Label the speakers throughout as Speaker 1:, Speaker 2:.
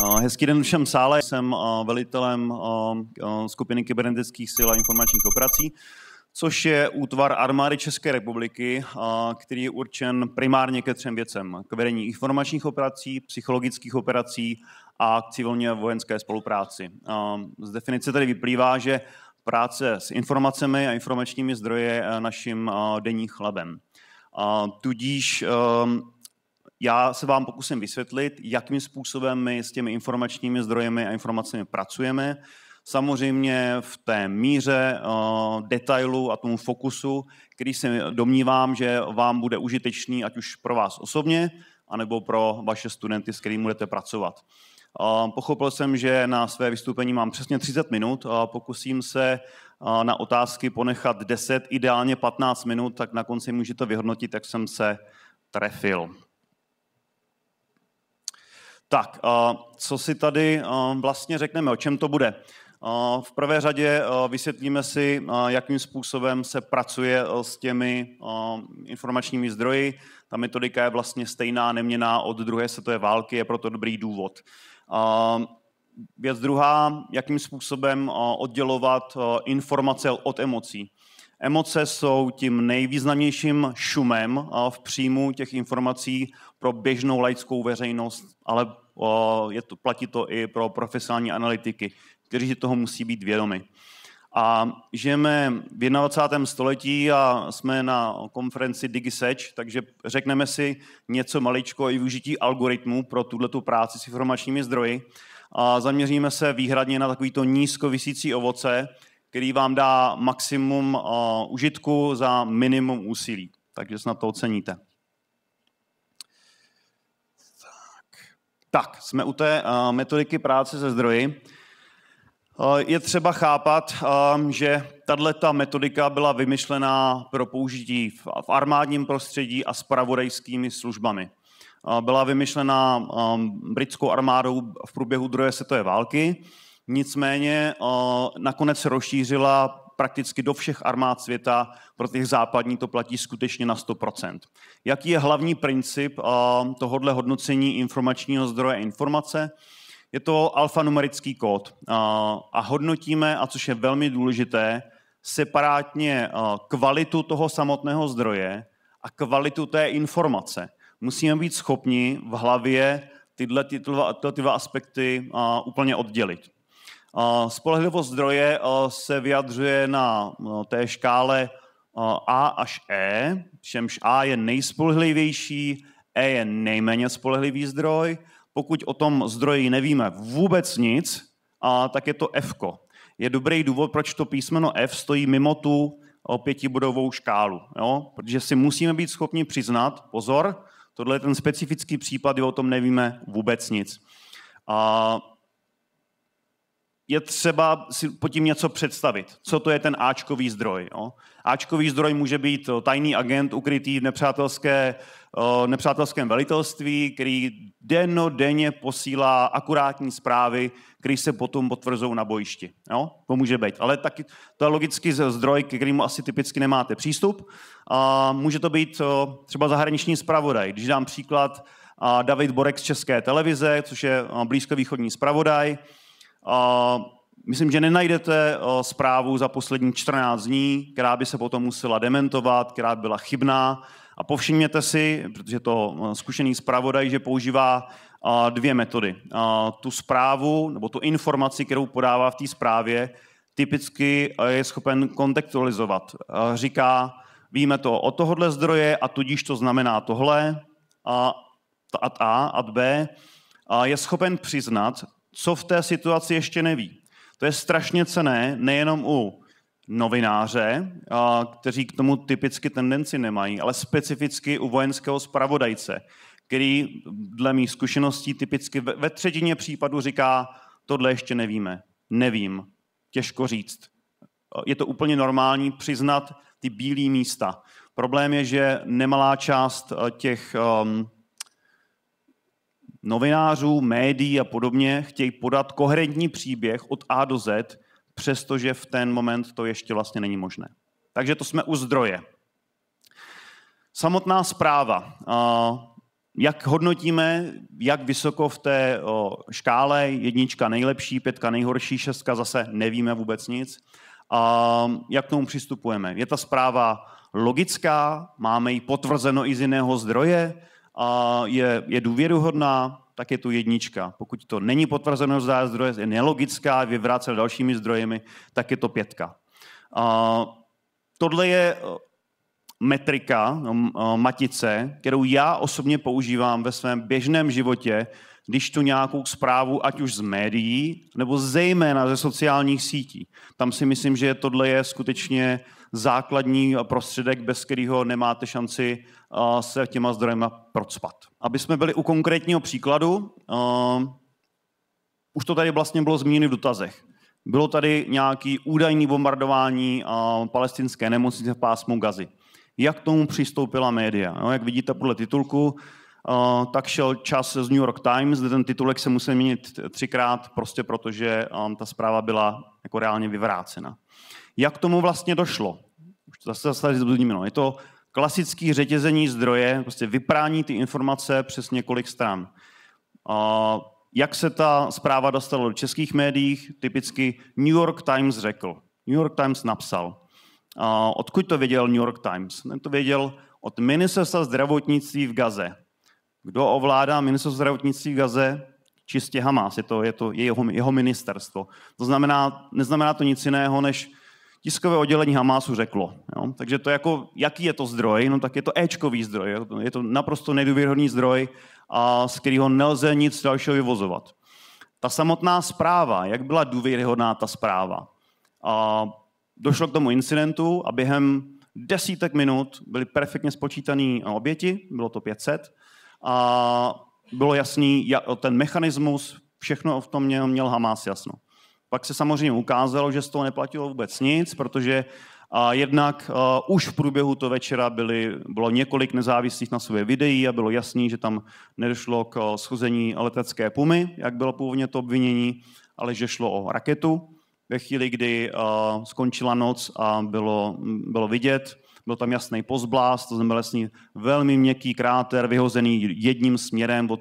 Speaker 1: Eh, hezký den všem sále. Jsem eh, velitelem eh, skupiny kybernetických sil a informačních operací, což je útvar armády České republiky, který je určen primárně ke třem věcem. K vedení informačních operací, psychologických operací a k civilně vojenské spolupráci. Z definice tedy vyplývá, že práce s informacemi a informačními zdroje naším denním chlebem. Tudíž já se vám pokusím vysvětlit, jakým způsobem my s těmi informačními zdrojemi a informacemi pracujeme. Samozřejmě v té míře uh, detailu a tomu fokusu, který se domnívám, že vám bude užitečný, ať už pro vás osobně, anebo pro vaše studenty, s kterými budete pracovat. Uh, pochopil jsem, že na své vystoupení mám přesně 30 minut. Uh, pokusím se eh, na otázky ponechat 10, ideálně 15 minut, tak na konci můžete vyhodnotit, jak jsem se trefil. Tak, co si tady vlastně řekneme, o čem to bude? V prvé řadě vysvětlíme si, jakým způsobem se pracuje s těmi informačními zdroji. Ta metodika je vlastně stejná, neměná od druhé světové války, je proto dobrý důvod. Věc druhá, jakým způsobem oddělovat informace od emocí. Emoce jsou tím nejvýznamnějším šumem v příjmu těch informací pro běžnou laickou veřejnost, ale je to, platí to i pro profesionální analytiky, kteří toho musí být vědomi. A žijeme v 21. století a jsme na konferenci DigiSeč, takže řekneme si něco maličko i využití algoritmu pro tuto práci s informačními zdroji. A zaměříme se výhradně na takovýto nízkovisící ovoce, který vám dá maximum uh, užitku za minimum úsilí. Takže snad to oceníte. Tak, tak jsme u té uh, metodiky práce se zdroji. Uh, je třeba chápat, uh, že tato metodika byla vymyšlená pro použití v, v armádním prostředí a s pravodajskými službami. Byla vymyšlená um, britskou armádou v průběhu druhé světové války Nicméně nakonec rozšířila prakticky do všech armád světa, pro těch západní to platí skutečně na 100%. Jaký je hlavní princip tohohle hodnocení informačního zdroje informace? Je to alfanumerický kód a hodnotíme, a což je velmi důležité, separátně kvalitu toho samotného zdroje a kvalitu té informace. Musíme být schopni v hlavě tyhle, tyhle, tyhle, tyhle aspekty úplně oddělit. Spolehlivost zdroje eh, se vyjadřuje na no, té škále eh, A až E, přičemž A je nejspolehlivější, E je nejméně spolehlivý zdroj. Pokud o tom zdroji nevíme vůbec nic, tak je to F. Je dobrý důvod, proč to písmeno F stojí mimo tu eh, pětibodovou škálu. Jo? Protože si musíme být schopni přiznat, pozor, tohle je ten specifický případ, kdy o tom nevíme vůbec nic. A je třeba si pod tím něco představit. Co to je ten Ačkový zdroj? Jo? Ačkový zdroj může být tajný agent ukrytý v nepřátelské, nepřátelském velitelství, který denně posílá akurátní zprávy, které se potom potvrzou na bojišti. Jo? To může být. Ale taky to je logický zdroj, k kterému asi typicky nemáte přístup. A může to být třeba zahraniční zpravodaj. Když dám příklad, David Borek z České televize, což je blízkovýchodní zpravodaj, Myslím, že nenajdete zprávu za poslední 14 dní, která by se potom musela dementovat, která by byla chybná. A povšimněte si, protože to zkušený zpravodaj, že používá dvě metody. Tu zprávu nebo tu informaci, kterou podává v té zprávě, typicky e, je schopen kontextualizovat. E, říká, víme to o tohohle zdroje a tudíž to znamená tohle, a a, A, a B, je schopen přiznat, co v té situaci ještě neví. To je strašně cené, nejenom u novináře, kteří k tomu typicky tendenci nemají, ale specificky u vojenského spravodajce, který dle mých zkušeností typicky ve třetině případů říká, tohle ještě nevíme, nevím, těžko říct. Je to úplně normální přiznat ty bílé místa. Problém je, že nemalá část eh, těch um, novinářů, médií a podobně chtějí podat koherentní příběh od A do Z, přestože v ten moment to ještě vlastně není možné. Takže to jsme u zdroje. Samotná zpráva. Jak hodnotíme, jak vysoko v té škále jednička nejlepší, pětka nejhorší, šestka zase nevíme vůbec nic. A jak k tomu přistupujeme? Je ta zpráva logická? Máme ji potvrzeno i z jiného zdroje? a je, je důvěruhodná, tak je tu jednička. Pokud to není potvrzeno z zdroje, je nelogická, vyvrácena dalšími zdrojemi, tak je to pětka. A tohle je eh, metrika, no, eh, matice, kterou já osobně používám ve svém běžném životě, když tu nějakou zprávu, ať už z médií, nebo zejména ze sociálních sítí. Tam si myslím, že tohle je skutečně základní prostředek, bez kterého nemáte šanci se těma zdrojema procpat. Aby jsme byli u konkrétního příkladu, už to tady vlastně bylo zmíněno v dotazech. Bylo tady nějaké údajné bombardování palestinské nemocnice v pásmu Gazy. Jak k tomu přistoupila média? No, jak vidíte podle titulku, tak šel čas z New York Times, kde ten titulek se musel měnit třikrát, prostě protože ta zpráva byla jako reálně vyvrácena. Jak k tomu vlastně došlo? Už to zase zase No. Je to klasický řetězení zdroje, prostě vyprání ty informace přes několik stran. A jak se ta zpráva dostala do českých médií, typicky New York Times řekl. New York Times napsal. A odkud to věděl New York Times? Ten to věděl od ministerstva zdravotnictví v Gaze. Kdo ovládá ministerstvo zdravotnictví v Gaze? Čistě Hamas, je to, je to jeho, jeho ministerstvo. To znamená, neznamená to nic jiného, než tiskové oddělení Hamásu řeklo. Jo? Takže to jako, jaký je to zdroj? No tak je to Ečkový zdroj. Je to naprosto nedůvěrhodný zdroj, a z kterého nelze nic dalšího vyvozovat. Ta samotná zpráva, jak byla důvěryhodná ta zpráva? A došlo k tomu incidentu a během desítek minut byly perfektně spočítané oběti, bylo to 500, a bylo jasný ten mechanismus, všechno v tom měl, měl Hamas jasno. Pak se samozřejmě ukázalo, že z toho neplatilo vůbec nic, protože a jednak a už v průběhu toho večera byly, bylo několik nezávislých na sobě videí a bylo jasný, že tam nedošlo k schození letecké pumy, jak bylo původně to obvinění, ale že šlo o raketu. Ve chvíli, kdy a, skončila noc a bylo, bylo vidět, byl tam jasný pozblást, to znamená velmi měkký kráter vyhozený jedním směrem od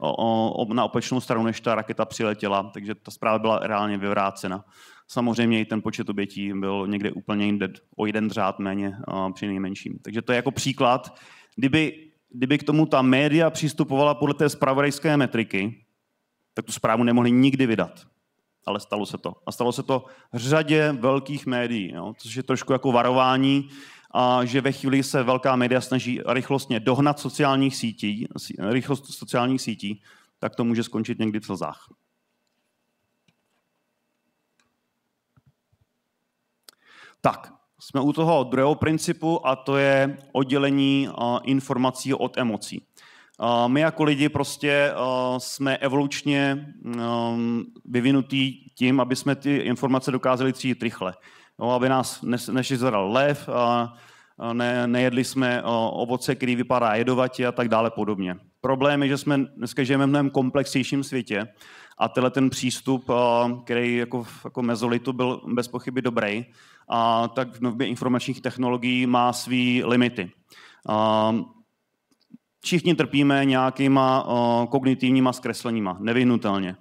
Speaker 1: o, o, na opačnou stranu, než ta raketa přiletěla, takže ta zpráva byla reálně vyvrácena. Samozřejmě i ten počet obětí byl někde úplně jinde, o jeden řád méně při nejmenším. Takže to je jako příklad. Kdyby, kdyby k tomu ta média přistupovala podle té zpravodajské metriky, tak tu zprávu nemohli nikdy vydat. Ale stalo se to. A stalo se to řadě velkých médií, jo, což je trošku jako varování, a že ve chvíli se velká média snaží rychlostně dohnat sociálních sítí, rychlost sociálních sítí, tak to může skončit někdy v slzách. Tak, jsme u toho druhého principu a to je oddělení informací od emocí. My jako lidi prostě jsme evolučně vyvinutí tím, aby jsme ty informace dokázali třídit rychle jo, no, aby nás nešizeral lev, a ne, nejedli jsme ovoce, který vypadá jedovatě a tak dále podobně. Problém je, že jsme dneska žijeme v mnohem komplexnějším světě a tenhle ten přístup, který jako, jako mezolitu byl bez pochyby dobrý, a tak v době informačních technologií má svý limity. A všichni trpíme nějakýma kognitivníma zkresleníma, nevyhnutelně.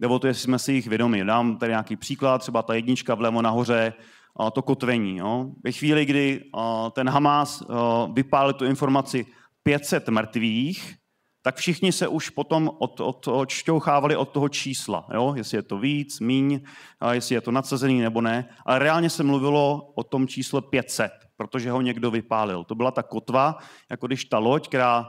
Speaker 1: Nebo to, jestli jsme si jich vědomi. Dám tady nějaký příklad, třeba ta jednička vlevo nahoře to kotvení. Jo. Ve chvíli, kdy ten Hamas vypálil tu informaci 500 mrtvých, tak všichni se už potom od, od, odšťouchávali od toho čísla, jo? jestli je to víc, míň, jestli je to nadsazený nebo ne. Ale reálně se mluvilo o tom čísle 500, protože ho někdo vypálil. To byla ta kotva, jako když ta loď, která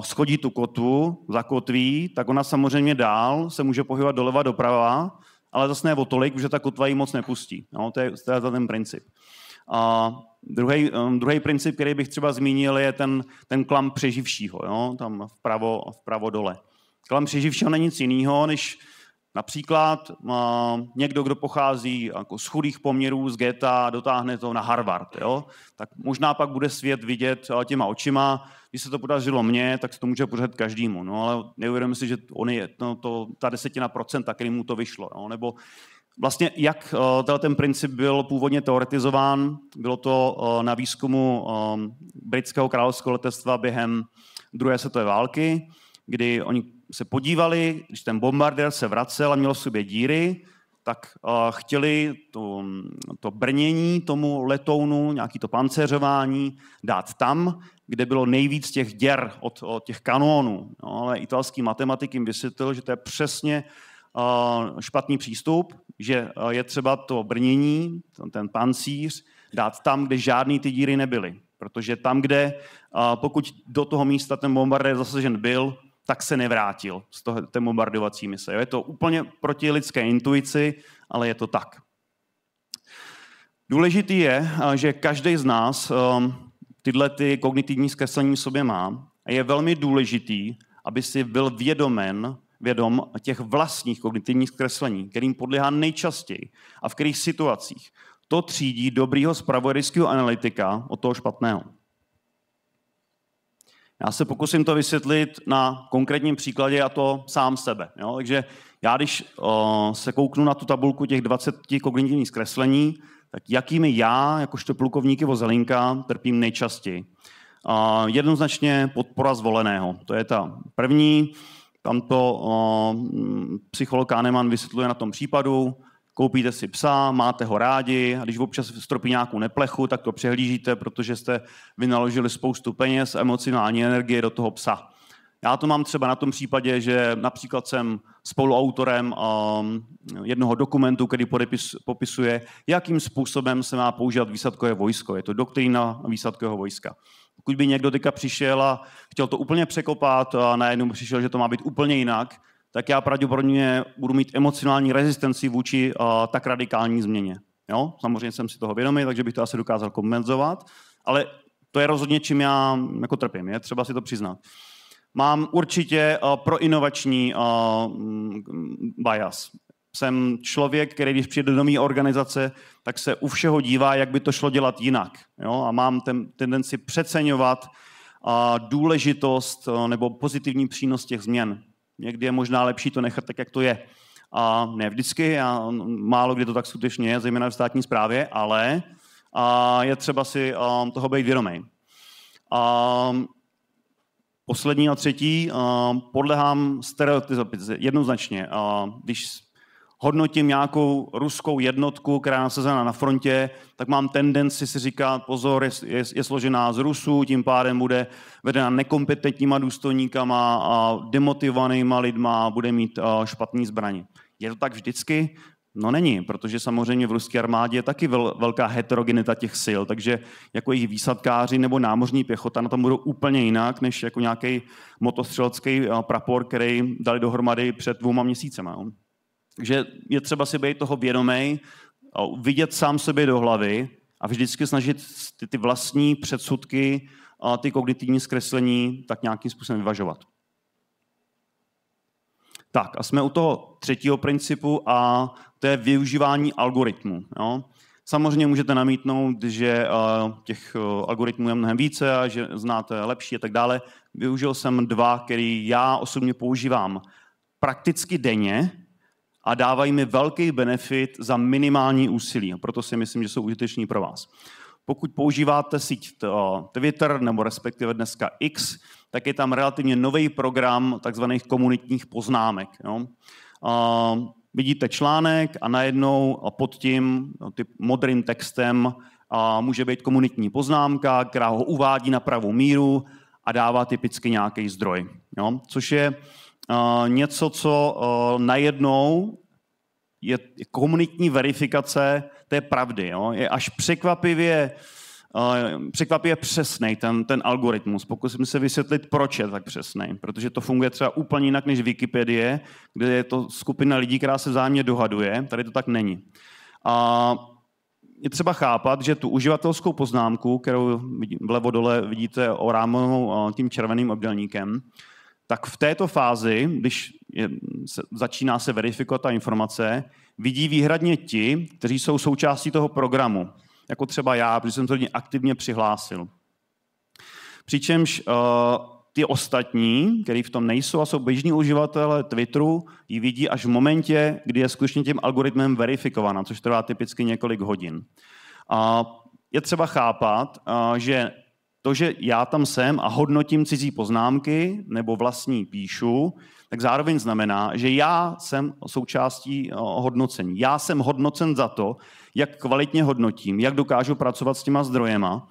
Speaker 1: schodí tu kotvu, zakotví, tak ona samozřejmě dál se může pohybovat doleva doprava, ale zase ne o tolik, že ta kotva ji moc nepustí. No, to, je, to je ten princip. A druhý, ehm, druhý princip, který bych třeba zmínil, je ten, ten klam přeživšího, jo? tam vpravo, vpravo dole. Klam přeživšího není nic jiného, než Například eh, někdo, kdo pochází jako z chudých poměrů, z geta, dotáhne to na Harvard, jo? tak možná pak bude svět vidět eh, těma očima. Když se to podařilo mně, tak se to může podařit každému. No ale neuvědomuji si, že on je no, to, ta desetina procenta, který mu to vyšlo. No? Nebo Vlastně jak eh, ten princip byl původně teoretizován, bylo to na výzkumu britského královského letectva během druhé světové války, kdy oni se podívali, když ten bombardér se vracel a měl v sobě díry, tak eh, chtěli to, to brnění tomu letounu, nějaký to pancéřování, dát tam, kde bylo nejvíc těch děr od, od těch kanónů. No, ale italský matematik jim vysvětlil, že to je přesně eh, špatný přístup, že eh, je třeba to brnění, ten pancíř, dát tam, kde žádný ty díry nebyly. Protože tam, kde pokud do toho místa ten bombardér zasažen byl, tak se nevrátil z toho, té bombardovací mise. Jo? Je to úplně proti lidské intuici, ale je to tak. Důležitý je, eh, že každý z nás ehm, tyhle ty kognitivní zkreslení v sobě má a je velmi důležitý, aby si byl vědomen, vědom těch vlastních kognitivních zkreslení, kterým podléhá nejčastěji a v kterých situacích. To třídí dobrýho spravodajského analytika od toho špatného. Já se pokusím to vysvětlit na konkrétním příkladě a to sám sebe. Jo? Takže já, když o, se kouknu na tu tabulku těch 20 kognitivních zkreslení, tak jakými já, jakožto plukovníky Vozelinka, trpím nejčastěji? A jednoznačně podpora zvoleného. To je ta první. Tam to psycholog Kahneman vysvětluje na tom případu koupíte si psa, máte ho rádi a když občas stropí nějakou neplechu, tak to přehlížíte, protože jste vynaložili spoustu peněz, emocionální energie do toho psa. Já to mám třeba na tom případě, že například jsem spoluautorem ehm, jednoho dokumentu, který podepis, popisuje, jakým způsobem se má používat výsadkové vojsko. Je to doktrína výsadkového vojska. Pokud by někdo teďka přišel a chtěl to úplně překopat a najednou přišel, že to má být úplně jinak, tak já pravděpodobně budu mít emocionální rezistenci vůči uh, tak radikální změně. Jo? Samozřejmě jsem si toho vědomý, takže bych to asi dokázal kompenzovat, ale to je rozhodně, čím já jako trpím, je třeba si to přiznat. Mám určitě uh, proinovační uh, bias. Jsem člověk, který když přijde do nový organizace, tak se u všeho dívá, jak by to šlo dělat jinak. Jo? A mám ten, tendenci přeceňovat a, důležitost nebo pozitivní přínos těch změn. Někdy je možná lepší to nechat tak, jak to je. A ne vždycky, a málo kdy to tak skutečně je, zejména v státní správě, ale a je třeba si um, toho být vědomý. Um, poslední a třetí, um, podlehám stereotypizaci jednoznačně. Uh, když hodnotím nějakou ruskou jednotku, která je nasazena na frontě, tak mám tendenci si říkat, pozor, je, je, je složená z Rusů, tím pádem bude vedena nekompetentníma důstojníkama a demotivovanýma lidma a bude mít eh, špatný zbraně. Je to tak vždycky? No není, protože samozřejmě v ruské armádě je taky vel, velká heterogenita těch sil, takže jako jejich výsadkáři nebo námořní pěchota na tom budou úplně jinak, než jako nějaký motostřelecký eh, prapor, který dali dohromady před dvouma měsícema. Jo. No. Takže je třeba si být toho vědomý, vidět sám sobě do hlavy a vždycky snažit ty, ty vlastní předsudky a ty kognitivní zkreslení tak nějakým způsobem vyvažovat. Tak a jsme u toho třetího principu a to je využívání algoritmu. Jo? Samozřejmě můžete namítnout, že eh, těch eh, algoritmů je mnohem více a že znáte lepší a tak dále. Využil jsem dva, který já osobně používám prakticky denně, a dávají mi velký benefit za minimální úsilí. A proto si myslím, že jsou užiteční pro vás. Pokud používáte síť eh, Twitter nebo respektive dneska X, tak je tam relativně nový program takzvaných komunitních poznámek. Jo? A vidíte článek a najednou pod tím eh, typ modrým textem a může být komunitní poznámka, která ho uvádí na pravou míru a dává typicky nějaký zdroj. Jo? Což je Eh, něco, co eh, najednou je komunitní verifikace té pravdy. Jo? Je až překvapivě, eh, překvapivě přesný ten, ten algoritmus. Pokusím se vysvětlit, proč je tak přesný. Protože to funguje třeba úplně jinak než Wikipedie, kde je to skupina lidí, která se vzájemně dohaduje. Tady to tak není. A je třeba chápat, že tu uživatelskou poznámku, kterou vlevo dole vidíte orámovanou tím červeným obdelníkem, tak v této fázi, když je, se, začíná se verifikovat ta informace, vidí výhradně ti, kteří jsou součástí toho programu, jako třeba já, protože jsem to aktivně přihlásil. Přičemž uh, ty ostatní, kteří v tom nejsou a jsou běžní uživatelé Twitteru, ji vidí až v momentě, kdy je skutečně tím algoritmem verifikovaná, což trvá typicky několik hodin. A je třeba chápat, eh, že to, že já tam jsem a hodnotím cizí poznámky nebo vlastní píšu, tak zároveň znamená, že já jsem součástí eh, hodnocení. Já jsem hodnocen za to, jak kvalitně hodnotím, jak dokážu pracovat s těma zdrojema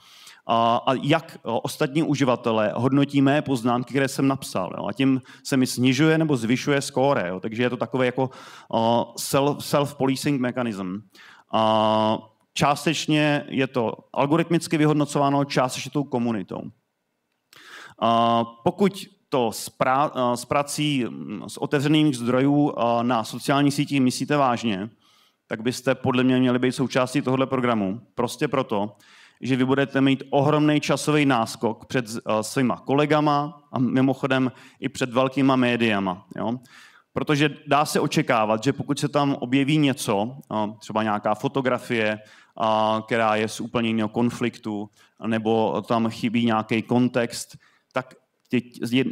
Speaker 1: a, a jak eh, ostatní uživatelé hodnotí mé poznámky, které jsem napsal. Jo. A tím se mi snižuje nebo zvyšuje skóre. Jo. Takže je to takové jako eh, self, self-policing mechanism. A Částečně je to algoritmicky vyhodnocováno, částečně tou komunitou. Pokud to s, pra, s prací z mm, otevřených zdrojů na sociálních sítích myslíte vážně, tak byste podle mě měli být součástí tohoto programu. Prostě proto, že vy budete mít ohromný časový náskok před e, svýma kolegama a mimochodem i před velkýma médiama. Jo? Protože dá se očekávat, že pokud se tam objeví něco, třeba nějaká fotografie, a, která je z úplně jiného konfliktu, nebo tam chybí nějaký kontext, tak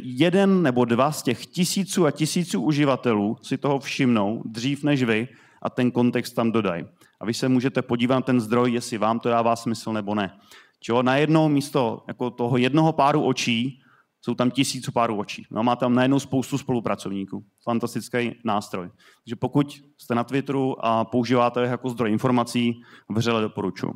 Speaker 1: jeden nebo dva z těch tisíců a tisíců uživatelů si toho všimnou dřív než vy a ten kontext tam dodají. A vy se můžete podívat na ten zdroj, jestli vám to dává smysl nebo ne. Čo? najednou místo jako toho jednoho páru očí jsou tam tisíc párů očí. No a má tam najednou spoustu spolupracovníků. Fantastický nástroj. Takže pokud jste na Twitteru a používáte je jako zdroj informací, vřele doporučuji.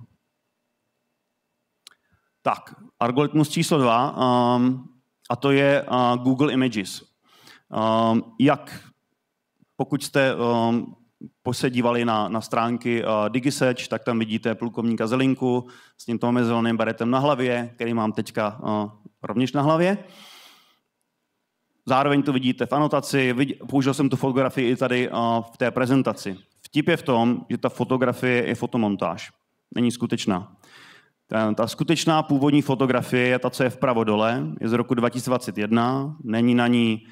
Speaker 1: Tak, algoritmus číslo dva, um, a to je uh, Google Images. Um, jak, pokud jste um, na, na stránky uh, DigiSearch, tak tam vidíte plukovníka Zelinku s tím zeleným baretem na hlavě, který mám teďka uh, rovněž na hlavě. Zároveň to vidíte v anotaci, použil jsem tu fotografii i tady v té prezentaci. Vtip je v tom, že ta fotografie je fotomontáž, není skutečná. Ta skutečná původní fotografie je ta, co je vpravo dole, je z roku 2021, není na ní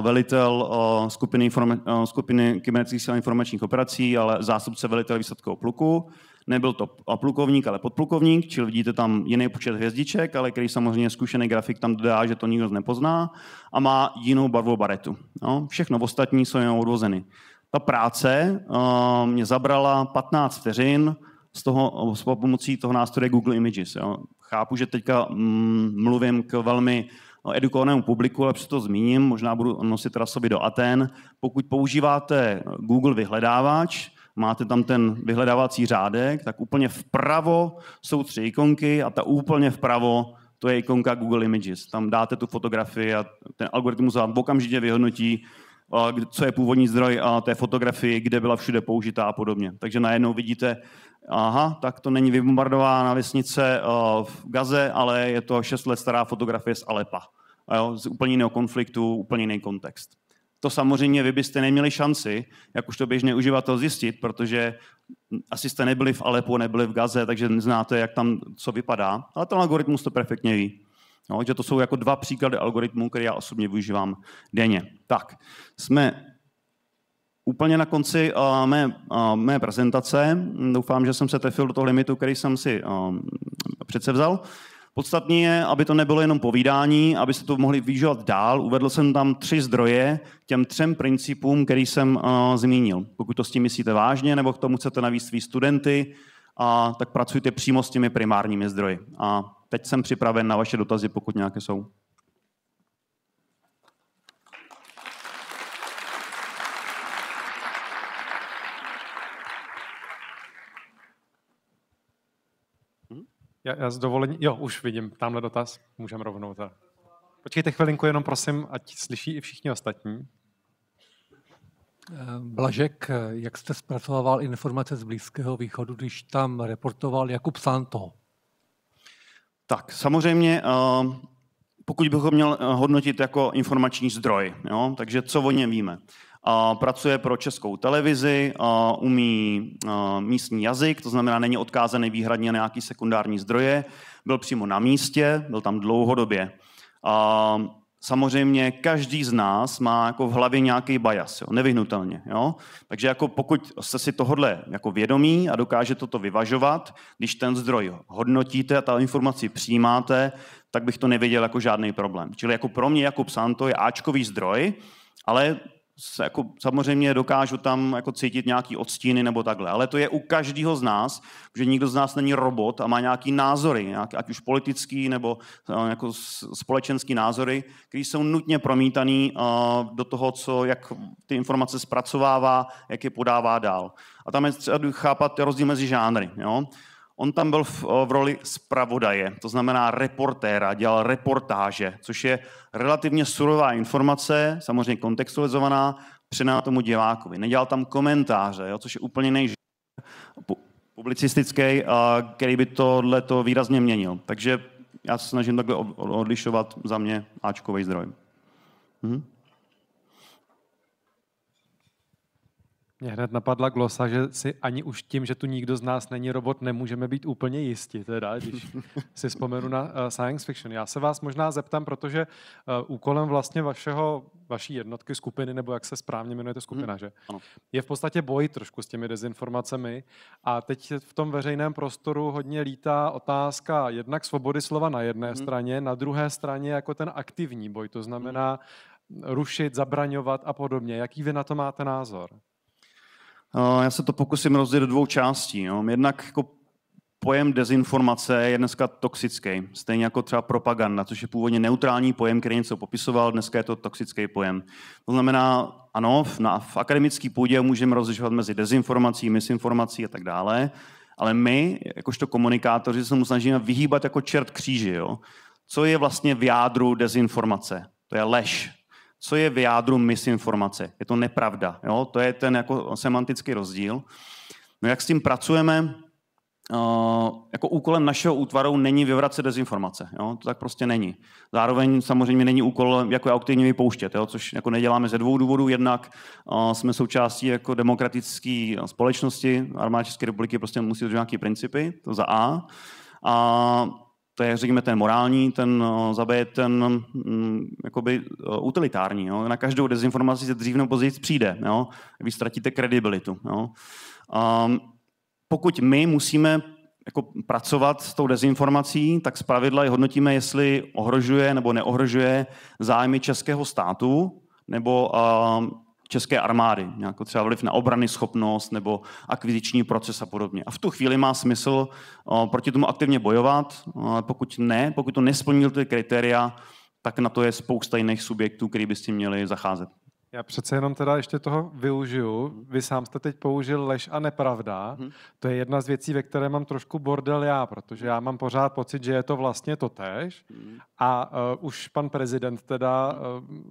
Speaker 1: velitel skupiny, informa- skupiny kybernetických sil informačních operací, ale zástupce velitele výsadkového pluku. Nebyl to plukovník, ale podplukovník, čili vidíte tam jiný počet hvězdiček, ale který samozřejmě zkušený grafik tam dodá, že to nikdo nepozná a má jinou barvu baretu. No, všechno ostatní jsou jenom odvozeny. Ta práce uh, mě zabrala 15 vteřin z toho, s pomocí toho nástroje Google Images. Jo. Chápu, že teďka mm, mluvím k velmi eh, edukovanému publiku, ale přesto zmíním, možná budu nosit teda do Aten. Pokud používáte Google vyhledávač, máte tam ten vyhledávací řádek, tak úplně vpravo jsou tři ikonky a ta úplně vpravo to je ikonka Google Images. Tam dáte tu fotografii a ten algoritmus vám okamžitě vyhodnotí, co je původní zdroj a té fotografii, kde byla všude použitá a podobně. Takže najednou vidíte, aha, tak to není vybombardována vesnice v Gaze, ale je to šest let stará fotografie z Alepa. jo, z úplně jiného konfliktu, úplně jiný kontext to samozřejmě vy byste neměli šanci, jak už to běžný uživatel zjistit, protože asi jste nebyli v Alepo, nebyli v Gaze, takže neznáte, jak tam co vypadá, ale ten algoritmus to perfektně ví. No, že to jsou jako dva příklady algoritmů, které já osobně využívám denně. Tak, jsme úplně na konci uh, mé, uh, mé prezentace. Doufám, že jsem se trefil do toho limitu, který jsem si uh, eh, předsevzal. Podstatně je, aby to nebylo jenom povídání, aby se to mohli vyžovat dál. Uvedl jsem tam tři zdroje těm třem principům, který jsem uh, zmínil. Pokud to s tím myslíte vážně, nebo k tomu chcete navíc svý studenty, a tak pracujte přímo s těmi primárními zdroji. A teď jsem připraven na vaše dotazy, pokud nějaké jsou.
Speaker 2: Já, já s dovolení, jo, už vidím, tamhle dotaz, můžeme rovnou. Tak. Počkejte chvilinku, jenom prosím, ať slyší i všichni ostatní. Eh, Blažek, eh, jak jste zpracoval informace z Blízkého východu, když tam reportoval Jakub Santo?
Speaker 1: Tak, samozřejmě, eh, pokud bych ho měl hodnotit jako informační zdroj, jo? takže co o něm víme a pracuje pro českou televizi, a umí a místní jazyk, to znamená, není odkázaný výhradně na nějaký sekundární zdroje, byl přímo na místě, byl tam dlouhodobě. A samozřejmě každý z nás má jako v hlavě nějaký bias, jo, nevyhnutelně. Jo? Takže jako pokud jste si tohodle jako vědomí a dokáže to vyvažovat, když ten zdroj hodnotíte a ta informaci přijímáte, tak bych to nevěděl jako žádný problém. Čili jako pro mě jako psanto je Ačkový zdroj, ale se jako, samozřejmě dokážu tam jako cítit nějaký odstíny nebo takhle, ale to je u každého z nás, že nikdo z nás není robot a má nějaký názory, nějak, ať už politický nebo eh, jako společenský názory, které jsou nutně promítaný uh, do toho, co, jak ty informace zpracovává, jak je podává dál. A tam je třeba chápat rozdíl mezi žánry. Jo? On tam byl v, eh, v roli zpravodaje, to znamená reportéra, dělal reportáže, což je relativně surová informace, samozřejmě kontextualizovaná, přená tomu divákovi. Nedělal tam komentáře, jo, což je úplně nejž publicistický, eh, který by tohle to výrazně měnil. Takže já se snažím takhle odlišovat za mě Ačkový zdroj.
Speaker 3: Mhm.
Speaker 2: Mě hned napadla glosa, že si ani už tím, že tu nikdo z nás není robot, nemůžeme být úplně jisti, teda, když si vzpomenu na uh, science fiction. Já se vás možná zeptám, protože uh, úkolem vlastně vašeho, vaší jednotky, skupiny, nebo jak se správně jmenuje to skupina, hmm. že? Ano. Je v podstatě boj trošku s těmi dezinformacemi a teď v tom veřejném prostoru hodně lítá otázka jednak svobody slova na jedné hmm. straně, na druhé straně jako ten aktivní boj, to znamená hmm. rušit, zabraňovat a podobně. Jaký vy na to máte názor?
Speaker 1: Eh, já se to pokusím rozdělit do dvou částí. No. Jednak jako pojem dezinformace je dneska toxický, stejně jako třeba propaganda, což je původně neutrální pojem, který něco popisoval, dneska je to toxický pojem. To znamená, ano, na, v akademický půdě můžeme rozlišovat mezi dezinformací, misinformací a tak dále, ale my, jakožto komunikátoři, se mu snažíme vyhýbat jako čert kříži. Jo? Co je vlastně v jádru dezinformace? To je lež, co je v jádru misinformace. Je to nepravda. Jo? To je ten jako semantický rozdíl. No jak s tím pracujeme? Eh, jako úkolem našeho útvaru není vyvracet dezinformace. Jo? To tak prostě není. Zároveň samozřejmě není úkol jako aktivně vypouštět, jo? což jako neděláme ze dvou důvodů. Jednak eh, jsme součástí jako demokratické společnosti, armáda České republiky prostě musí dodržovat nějaké principy, to za A. A to je, řekněme, ten morální, ten no, ZABE je ten mm, jakoby eh, utilitární. Jo? Na každou dezinformaci se dřív nebo později přijde. Jo? Vy ztratíte kredibilitu. Jo? A ehm, pokud my musíme jako pracovat s tou dezinformací, tak pravidla hodnotíme, jestli ohrožuje nebo neohrožuje zájmy českého státu, nebo ehm, české armády, jako třeba vliv na obrany schopnost nebo akviziční proces a podobně. A v tu chvíli má smysl proti tomu aktivně bojovat, pokud ne, pokud to nesplnil ty kritéria, tak na to je spousta jiných subjektů, který by s tím měli zacházet.
Speaker 2: Já přece jenom teda ještě toho využiju. Mhm. Vy sám jste teď použil lež a nepravda. Hmm. To je jedna z věcí, ve které mám trošku bordel já, protože já mám pořád pocit, že je to vlastně to tež. Hmm. A uh, už pan prezident teda uh,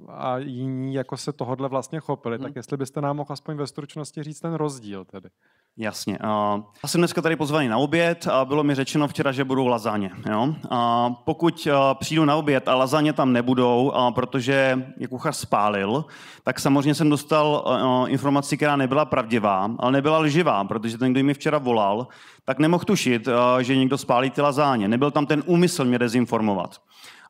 Speaker 2: a jiní jako se tohodle vlastně chopili. Hmm. Tak jestli byste nám mohl aspoň ve stručnosti říct ten rozdíl tedy.
Speaker 1: Jasně. Já jsem dneska tady pozvaný na oběd a bylo mi řečeno včera, že budou lazáně. Jo? A pokud přijdu na oběd a lazáně tam nebudou, protože je kuchař spálil, tak samozřejmě jsem dostal informaci, která nebyla pravdivá, ale nebyla lživá, protože ten, kdo mi včera volal, tak nemohl tušit, že někdo spálí ty lazáně. Nebyl tam ten úmysl mě dezinformovat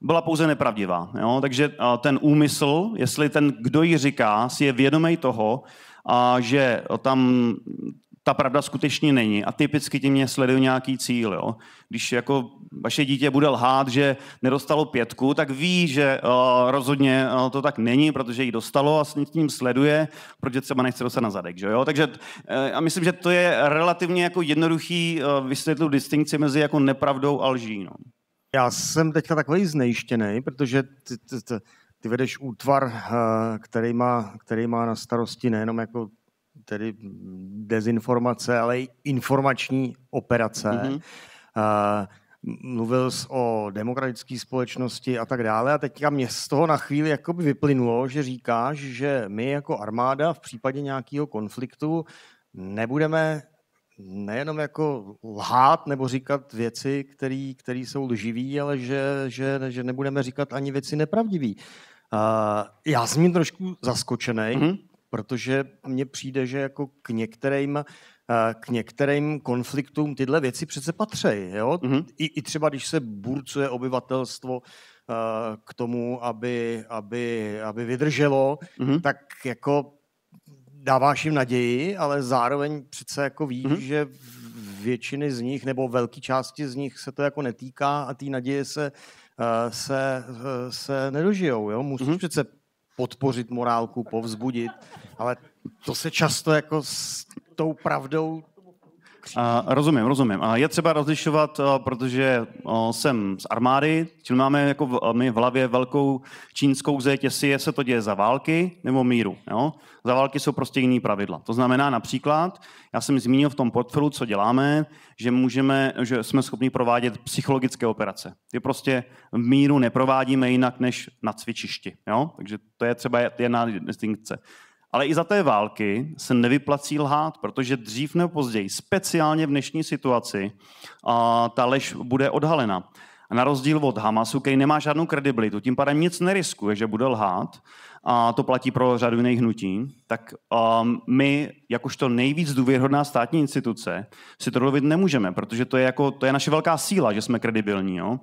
Speaker 1: byla pouze nepravdivá. Jo? Takže ten úmysl, jestli ten, kdo ji říká, si je vědomý toho, a že tam ta pravda skutečně není a typicky tím mě sledují nějaký cíl. Jo? Když jako vaše dítě bude lhát, že nedostalo pětku, tak ví, že uh, rozhodně uh, to tak není, protože ji dostalo a s tím sleduje, protože třeba nechce dostat na zadek. Že jo? Takže uh, a myslím, že to je relativně jako jednoduchý uh, vysvětlit distinkci mezi jako nepravdou
Speaker 3: a lží. No. Já jsem teďka takový znejištěný, protože ty, ty, ty, ty vedeš útvar, který má, který má na starosti nejenom jako tedy dezinformace, ale i informační operace. Mm-hmm. Uh, mluvil jsi o demokratické společnosti a tak dále. A teďka mě z toho na chvíli jakoby vyplynulo, že říkáš, že my jako armáda v případě nějakého konfliktu nebudeme nejenom jako lhát nebo říkat věci, které jsou lživý, ale že, že, že nebudeme říkat ani věci nepravdivé. Uh, já jsem trošku zaskočený, mm-hmm protože mně přijde, že jako k některým eh, k některým konfliktům tyhle věci přece patří. Jo? Mm-hmm. I, I třeba, když se burcuje obyvatelstvo eh, k tomu, aby, aby, aby vydrželo, mm-hmm. tak jako dáváš jim naději, ale zároveň přece jako víš, mm-hmm. že většiny z nich nebo velké části z nich se to jako netýká a té naděje se, eh, se, se nedožijou. Jo? Musíš mm-hmm. přece podpořit morálku, povzbudit, ale to se často jako s tou pravdou a,
Speaker 1: rozumím, rozumím. A je třeba rozlišovat, eh, protože eh, jsem z armády, čili máme jako eh, my v hlavě velkou čínskou zeď, jestli se to děje za války nebo míru. Jo? Za války jsou prostě jiný pravidla. To znamená například, já jsem zmínil v tom portfelu, co děláme, že, můžeme, že jsme schopni provádět psychologické operace. Ty prostě v míru neprovádíme jinak než na cvičišti. Jo? Takže to je třeba jedna distinkce. Ale i za té války se nevyplací lhát, protože dřív nebo později, speciálně v dnešní situaci, ta lež bude odhalena. A na rozdíl od Hamasu, který nemá žádnou kredibilitu, tím pádem nic neriskuje, že bude lhát, a to platí pro řadu jiných hnutí, tak um, my, jakožto nejvíc důvěrhodná státní instituce, si to dovolit nemůžeme, protože to je, jako, to je naše velká síla, že jsme kredibilní. Jo?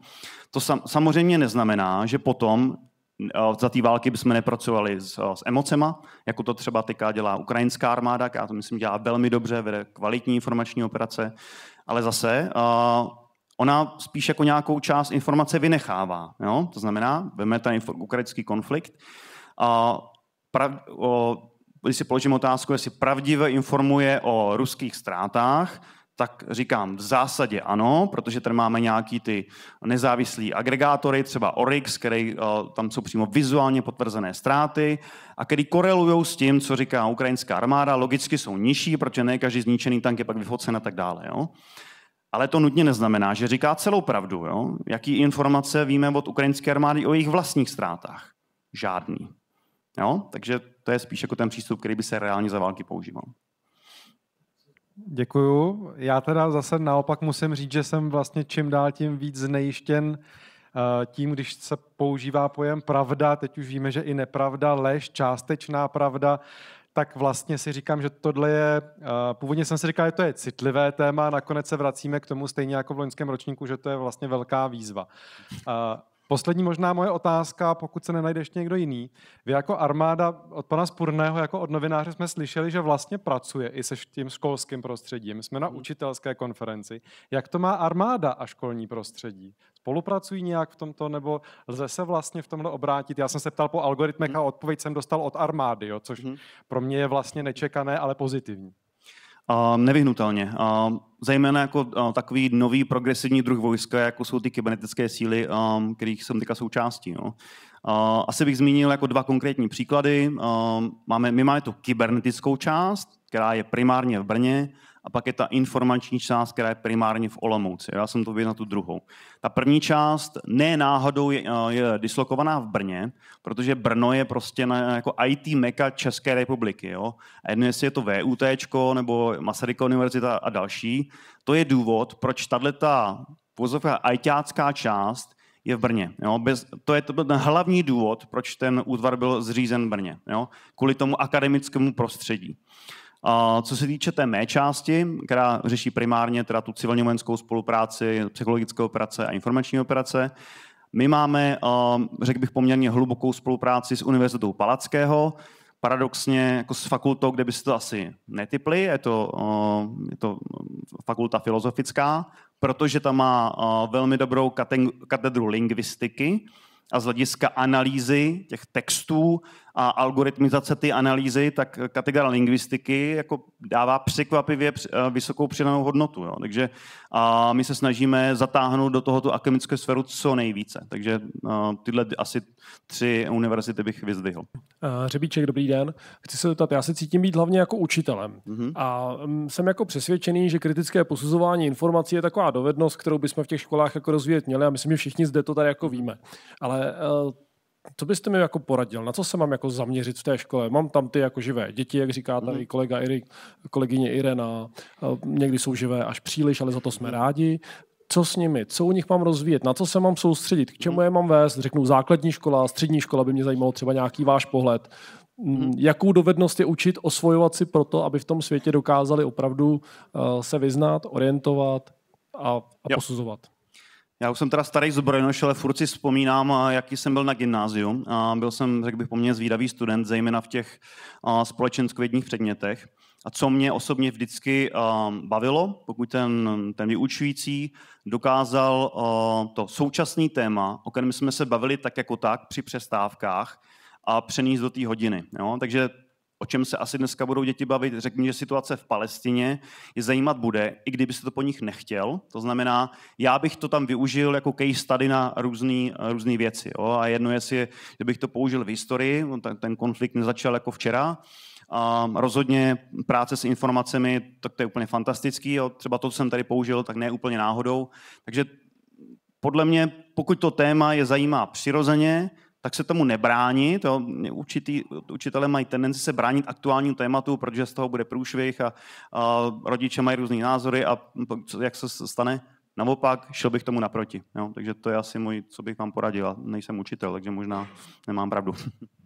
Speaker 1: To sam, samozřejmě neznamená, že potom Eh, za té války bychom nepracovali s, eh, s emocema, jako to třeba teďka dělá ukrajinská armáda, která to myslím dělá velmi dobře, vede kvalitní informační operace, ale zase uh, ona spíš jako nějakou část informace vynechává. Jo? To znamená, veme ten ukrajinský konflikt a prav, o, když si položím otázku, jestli pravdivě informuje o ruských ztrátách, tak říkám v zásadě ano, protože tady máme nějaký ty nezávislý agregátory, třeba Orix, který, eh, tam jsou přímo vizuálně potvrzené ztráty a který korelují s tím, co říká ukrajinská armáda, logicky jsou nižší, protože ne každý zničený tank je pak vyfocen a tak dále. Jo? Ale to nutně neznamená, že říká celou pravdu. Jo? Jaký informace víme od ukrajinské armády o jejich vlastních ztrátách? Žádný. Jo? Takže to je spíš jako ten přístup, který by se reálně za války používal.
Speaker 2: Děkuju. Já teda zase naopak musím říct, že jsem vlastně čím dál tím víc znejištěn eh, tím, když se používá pojem pravda, teď už víme, že i nepravda, lež, částečná pravda, tak vlastně si říkám, že tohle je, eh, původně jsem si říkal, že to je citlivé téma, nakonec se vracíme k tomu stejně jako v loňském ročníku, že to je vlastně velká výzva. Eh, Poslední možná moje otázka, pokud se nenajde ještě někdo jiný. Vy jako armáda od pana Spurného, jako od novináře jsme slyšeli, že vlastně pracuje i se tím školským prostředím. Jsme na hmm. učitelské konferenci. Jak to má armáda a školní prostředí? Spolupracují nějak v tomto, nebo lze se vlastně v tomhle obrátit? Já jsem se ptal po algoritmech hmm. a odpověď jsem dostal od armády, jo, což hmm. pro mě je vlastně nečekané, ale pozitivní
Speaker 1: nevyhnutelně. zejména jako takový nový progresivní druh vojska, jako jsou ty kybernetické síly, kterých jsem teďka součástí. No. asi bych zmínil jako dva konkrétní příklady. máme, my máme tu kybernetickou část, která je primárně v Brně, a pak je ta informační část, která je primárně v Olomouci. Já jsem to viděl na tu druhou. Ta první část ne náhodou je, eh, je dislokovaná v Brně, protože Brno je prostě na, jako IT meka České republiky. Jo? A jedno, jestli je to VUT nebo Masarykova univerzita a další, to je důvod, proč tahle ta ITácká část je v Brně. Jo? Bez, to je to byl ten hlavní důvod, proč ten útvar byl zřízen v Brně. Jo? Kvůli tomu akademickému prostředí. Co se týče té mé části, která řeší primárně teda tu civilně vojenskou spolupráci, psychologické operace a informační operace, my máme, řekl bych, poměrně hlubokou spolupráci s Univerzitou Palackého, paradoxně jako s fakultou, kde byste to asi netypli, je to, je to fakulta filozofická, protože tam má velmi dobrou katedru lingvistiky a z hlediska analýzy těch textů a algoritmizace ty analýzy, tak kategorie lingvistiky jako dává překvapivě eh, vysokou přidanou hodnotu. Jo. Takže a my se snažíme zatáhnout do tohoto akademické sféru co nejvíce. Takže a, eh, tyhle asi tři univerzity bych vyzdvihl.
Speaker 2: Eh, Řebíček, dobrý den. Chci se zeptat, já se cítím být hlavně jako učitelem. Mm-hmm. A mm, jsem jako přesvědčený, že kritické posuzování informací je taková dovednost, kterou bychom v těch školách jako rozvíjet měli a myslím, že všichni zde to tady jako víme. Ale co byste mi jako poradil? Na co se mám jako zaměřit v té škole? Mám tam ty jako živé děti, jak říká tady mhm. kolega Iri, kolegyně Irena. Eh, někdy jsou živé až příliš, ale za to jsme mhm. rádi co s nimi, co u nich mám rozvíjet, na co se mám soustředit, k čemu mhm. je mám vést, řeknu základní škola, střední škola by mě zajímalo třeba nějaký váš pohled. Mm, jakou dovednost je učit, osvojovat si proto, aby v tom světě dokázali opravdu eh, se vyznat, orientovat a, a posuzovat?
Speaker 1: Já už jsem teda starý zbrojnoš, ale furt si vzpomínám, eh, jaký jsem byl na gymnáziu. Byl jsem, řekl bych, poměrně zvídavý student, zejména v těch eh, společenskovědních předmětech. A co mě osobně vždycky eh, bavilo, pokud ten, ten vyučující dokázal to současný téma, o kterém jsme se bavili tak jako tak při přestávkách, a přenést do té hodiny. Jo? Takže o čem se asi dneska budou děti bavit, řekni, že situace v Palestině je zajímat bude, i kdyby se to po nich nechtěl. To znamená, já bych to tam využil jako case study na různé věci. Jo? A jedno, je, jestli bych to použil v historii, no, ten, ten konflikt nezačal jako včera, a rozhodně práce s informacemi, tak to je úplně fantastický. Jo? Třeba to, co jsem tady použil, tak ne úplně náhodou. Takže podle mě, pokud to téma je zajímá přirozeně, tak se tomu nebránit. Jo. Učitý, učitelé mají tendenci se bránit aktuálním tématu, protože z toho bude průšvih a, a rodiče mají různé názory a jak se stane? Naopak, šel bych tomu naproti. Jo. Takže to je asi můj, co bych vám poradila. Nejsem učitel, takže možná nemám pravdu.